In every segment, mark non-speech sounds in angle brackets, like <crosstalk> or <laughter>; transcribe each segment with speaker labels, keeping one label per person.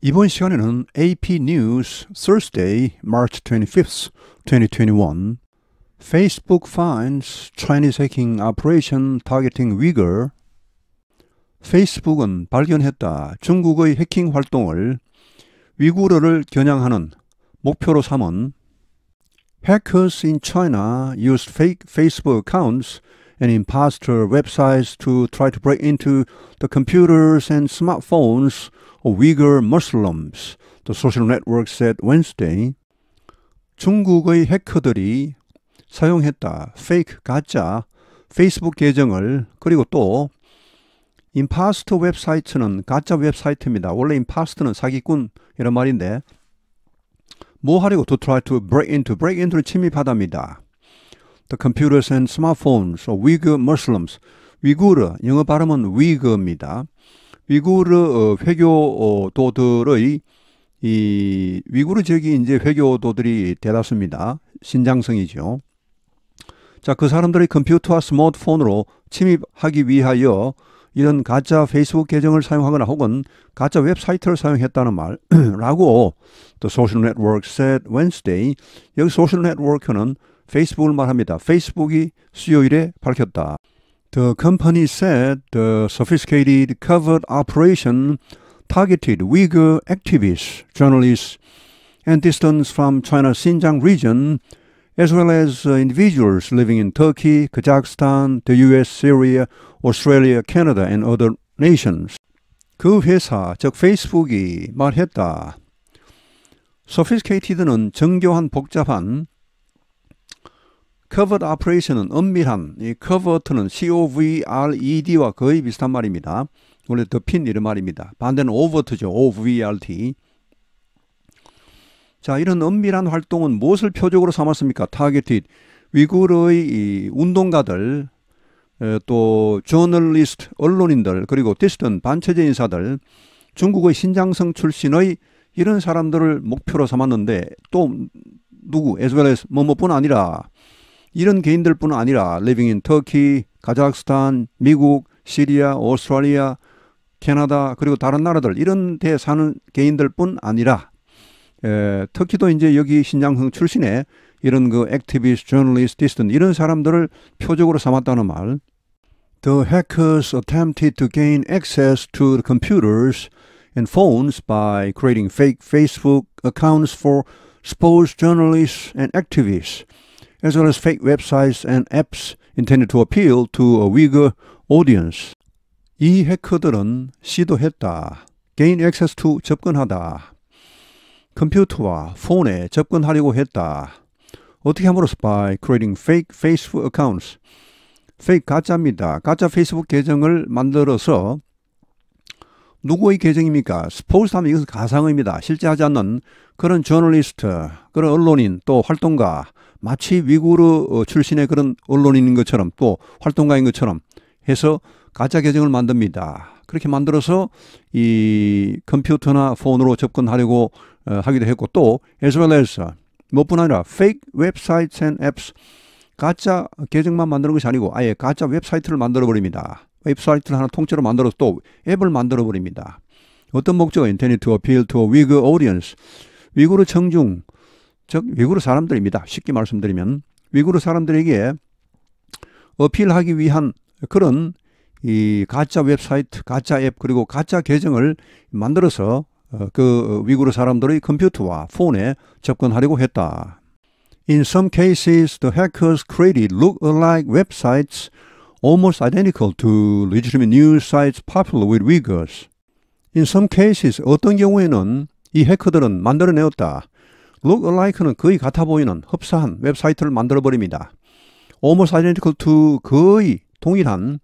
Speaker 1: 이번 시간에는 AP News Thursday, March 25th, 2021 Facebook finds Chinese hacking operation targeting Uyghur 페이스북은 발견했다. 중국의 해킹 활동을 위구르를 겨냥하는 목표로 삼은 Hackers in China used fake Facebook accounts and imposter websites to try to break into the computers and smartphones of Uyghur Muslims, the social network said Wednesday. 중국의 해커들이 사용했다. 페이크 가짜 페이스북 계정을 그리고 또 임파스트 웹사이트는 가짜 웹사이트입니다. 원래 임파스트는 사기꾼 이런 말인데 뭐 하려고 to try to break into break into를 침입하답니다. the computers and smartphones of Uyghur Muslims. 위구르 영어 발음은 위그입니다. 위구르 어, 회교도들의 이 위구르 지역이 이제 회교도들이 대다수입니다. 신장성이죠. 자, 그 사람들의 컴퓨터와 스마트폰으로 침입하기 위하여 이런 가짜 페이스북 계정을 사용하거나 혹은 가짜 웹사이트를 사용했다는 말라고 <clears throat> The Social Network said Wednesday. 여기 Social 는 Facebook 말합니다. 페이스북이 수요일에 밝혔다. The company said the sophisticated covert operation targeted Uyghur activists, journalists, and dissidents from China's Xinjiang region, as well as individuals living in Turkey, Kazakhstan, the US, Syria, Australia, Canada, and other nations. 그 회사, 즉 페이스북이 말했다. Sophisticated는 정교한 복잡한 covered operation은 엄밀한, 이 covert는 coverd와 e 거의 비슷한 말입니다. 원래 덮인 이런 말입니다. 반대는 overt죠. overt. 자, 이런 엄밀한 활동은 무엇을 표적으로 삼았습니까? 타겟이 위구르의 운동가들, 또 저널리스트, 언론인들, 그리고 디스턴 반체제 인사들, 중국의 신장성 출신의 이런 사람들을 목표로 삼았는데 또 누구, as w e l 뭐뭐뿐 아니라 이런 개인들뿐 아니라 living in Turkey, 카자흐스탄, 미국, 시리아, 오스트레일리아, 캐나다 그리고 다른 나라들 이런 데 사는 개인들뿐 아니라 에, 터키도 이제 여기 신장흥 출신의 이런 그 액티비스트, 저널리스트, 디스턴 이런 사람들을 표적으로 삼았다는 말. The hackers attempted to gain access to the computers and phones by creating fake Facebook accounts for sports journalists and activists. as well as fake websites and apps intended to appeal to a Uyghur audience. 이 해커들은 시도했다. gain access to 접근하다. 컴퓨터와 폰에 접근하려고 했다. 어떻게 함으로써 by creating fake Facebook accounts. fake 가짜입니다. 가짜 페이스북 계정을 만들어서 누구의 계정입니까? 스포츠 하면 이것은 가상입니다. 실제 하지 않는 그런 저널리스트, 그런 언론인, 또 활동가, 마치 위구르 어, 출신의 그런 언론인인 것처럼 또 활동가인 것처럼 해서 가짜 계정을 만듭니다. 그렇게 만들어서 이 컴퓨터나 폰으로 접근하려고 어, 하기도 했고 또 as well as 무엇뿐 아니라 fake websites and apps 가짜 계정만 만드는 것이 아니고 아예 가짜 웹사이트를 만들어 버립니다. 웹사이트를 하나 통째로 만들어서 또 앱을 만들어 버립니다. 어떤 목적은 인터넷 투어 필 투어 위그 오디언스 위구르 청중 즉 위구르 사람들입니다. 쉽게 말씀드리면 위구르 사람들에게 어필하기 위한 그런 이 가짜 웹사이트, 가짜 앱 그리고 가짜 계정을 만들어서 그 위구르 사람들의 컴퓨터와 폰에 접근하려고 했다. In some cases, the hackers created look-alike websites almost identical to legitimate news sites popular with Uyghurs. In some cases, 어떤 경우에는 이 해커들은 만들어내었다. 룩얼라이크는 거의 같아 보이는 흡사한 웹사이트를 만들어 버립니다. almost identical to 거의 동일한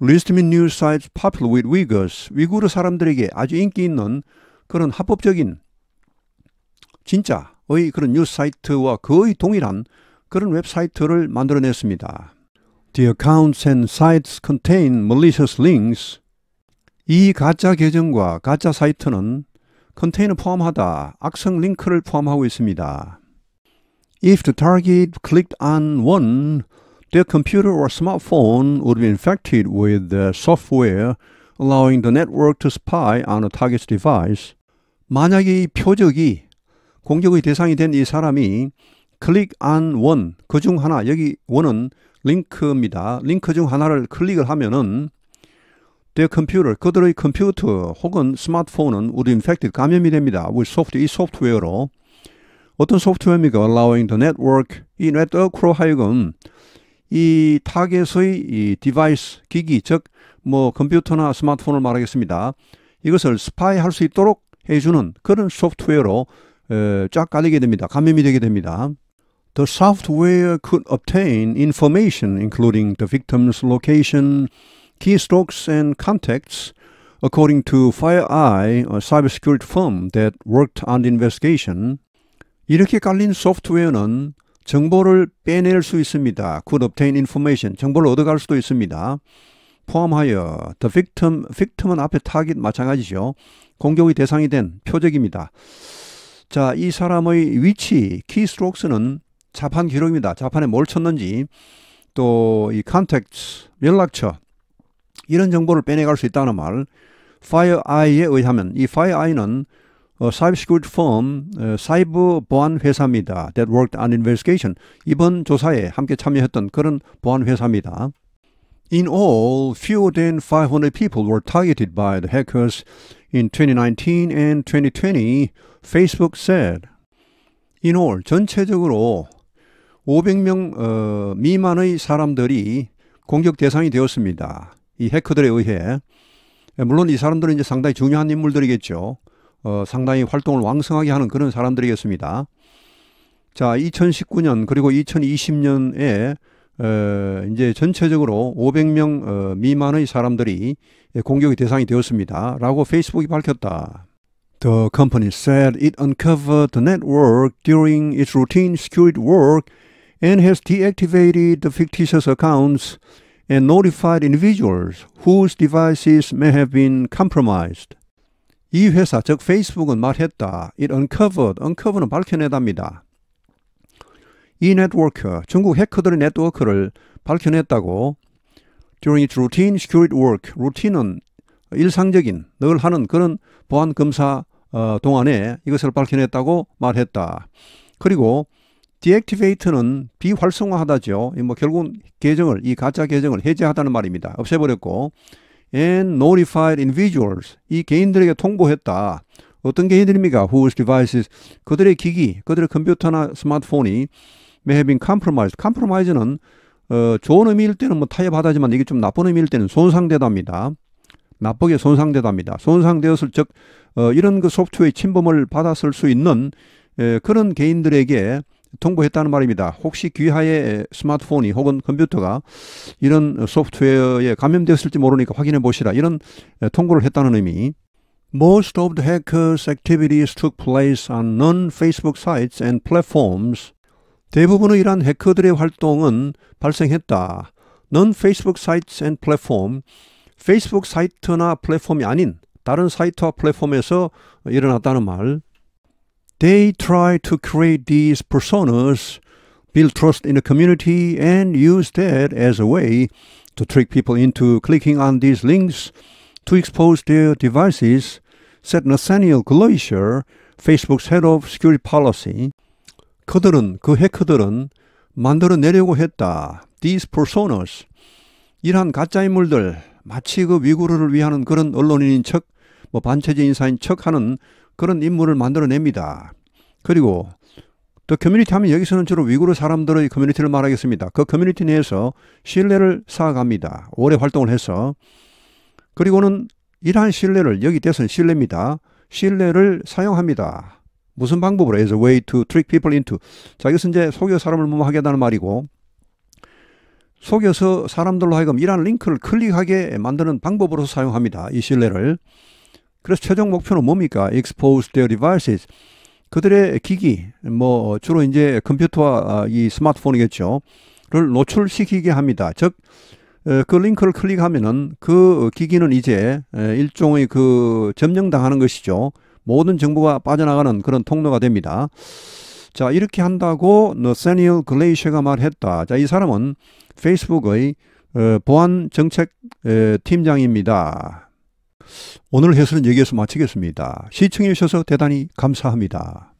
Speaker 1: list me new sites popular with Uyghurs 위구르 사람들에게 아주 인기 있는 그런 합법적인 진짜의 그런 뉴스 사이트와 거의 동일한 그런 웹사이트를 만들어냈습니다. The accounts and sites contain malicious links. 이 가짜 계정과 가짜 사이트는 컨테이너 포함하다, 악성 링크를 포함하고 있습니다. If the target clicked on one, their computer or smartphone would be infected with the software, allowing the network to spy on a target's device. 만약에 이 표적이 공격의 대상이 된 이 사람이 click on one, 그 중 하나, 여기 one은 링크입니다. 링크 중 하나를 클릭을 하면은 their computer, 그들의 컴퓨터 혹은 스마트폰은 우리 infected 감염이 됩니다. 우리 소프트, 이 소프트웨어로. 어떤 소프트웨어입니까? allowing the network, 이 네트워크로 하여금 이 타겟의 이 디바이스, 기기, 즉, 뭐 컴퓨터나 스마트폰을 말하겠습니다. 이것을 스파이 할 수 있도록 해주는 그런 소프트웨어로 에, 쫙 깔리게 됩니다. 감염이 되게 됩니다. The software could obtain information including the victim's location, keystrokes and contacts, according to FireEye, a cybersecurity firm that worked on the investigation. 이렇게 깔린 소프트웨어는 정보를 빼낼 수 있습니다. could obtain information, 정보를 얻어갈 수도 있습니다. 포함하여 the victim, victim은 앞에 타깃 마찬가지죠. 공격의 대상이 된 표적입니다. 자, 이 사람의 위치, 키스트록스는 자판 기록입니다. 자판에 뭘 쳤는지, 또이 컨택트, 연락처, 이런 정보를 빼내갈 수 있다는 말. FireEye에 의하면 이 FireEye는 어, 사이버 시큐리티 펌 어, 사이버 보안 회사입니다. That worked on investigation. 이번 조사에 함께 참여했던 그런 보안 회사입니다. In all, fewer than 500 people were targeted by the hackers in 2019 and 2020, Facebook said. In all, 전체적으로 500명 어, 미만의 사람들이 공격 대상이 되었습니다. 이 해커들에 의해 물론 이 사람들은 이제 상당히 중요한 인물들이겠죠. 어, 상당히 활동을 왕성하게 하는 그런 사람들이겠습니다. 자, 2019년 그리고 2020년에 어, 이제 전체적으로 500명 어, 미만의 사람들이 공격의 대상이 되었습니다. 라고 페이스북이 밝혔다. The company said it uncovered the network during its routine security work and has deactivated the fictitious accounts and notified individuals whose devices may have been compromised. 이 회사 즉 페이스북은 말했다. It uncovered, uncover는 밝혀내답니다. 이 네트워크, 중국 해커들의 네트워크를 밝혀냈다고 During its routine security work, routine은 일상적인, 늘 하는 그런 보안 검사 동안에 이것을 밝혀냈다고 말했다. 그리고 디 e 티베이 i 는 비활성화하다죠. 뭐 결국은 계정을 이 가짜 계정을 해제하다는 말입니다. 없애버렸고 and notified individuals 이 개인들에게 통보했다. 어떤 개인들입니까? whose devices 그들의 기기, 그들의 컴퓨터나 스마트폰이 may have been compromised. compromise는 어, 좋은 의미일 때는 뭐 타협하다지만 이게 좀 나쁜 의미일 때는 손상되답니다. 나쁘게 손상되답니다. 손상되었을 즉 어, 이런 그 소프트웨어 침범을 받았을 수 있는 에, 그런 개인들에게 통보했다는 말입니다. 혹시 귀하의 스마트폰이 혹은 컴퓨터가 이런 소프트웨어에 감염되었을지 모르니까 확인해 보시라 이런 통보를 했다는 의미. Most of the hackers' activities took place on non-Facebook sites and platforms. 대부분의 이러한 해커들의 활동은 발생했다. non-Facebook sites and platform, 페이스북 사이트나 플랫폼이 아닌 다른 사이트와 플랫폼에서 일어났다는 말. they try to create these personas, build trust in the community, and use that as a way to trick people into clicking on these links to expose their devices, said Nathaniel Glacier, Facebook's head of security policy. 그들은, 그 해커들은 만들어내려고 했다. These personas. 이러한 가짜 인물들 마치 그 위구르를 위하는 그런 언론인인 척, 뭐 반체제 인사인 척 하는 그런 인물을 만들어냅니다. 그리고 또 커뮤니티 하면 여기서는 주로 위구르 사람들의 커뮤니티를 말하겠습니다. 그 커뮤니티 내에서 신뢰를 쌓아갑니다. 오래 활동을 해서. 그리고는 이러한 신뢰를, 여기 대선 신뢰입니다. 신뢰를 사용합니다. 무슨 방법으로? 해서 a way to trick people into. 자, 이것은 이제 속여 사람을 무모하겠다는 게 말이고, 속여서 사람들로 하여금 이러한 링크를 클릭하게 만드는 방법으로 사용합니다. 이 신뢰를. 그래서 최종 목표는 뭡니까? expose their devices. 그들의 기기, 뭐, 주로 이제 컴퓨터와 아, 이 스마트폰이겠죠. 를 노출시키게 합니다. 즉, 그 링크를 클릭하면은 그 기기는 이제 일종의 그 점령당하는 것이죠. 모든 정보가 빠져나가는 그런 통로가 됩니다. 자, 이렇게 한다고 너세니얼 글레이셔가 말했다. 자, 이 사람은 페이스북의 어, 보안 정책 팀장입니다. 오늘 해설은 여기에서 마치겠습니다. 시청해주셔서 대단히 감사합니다.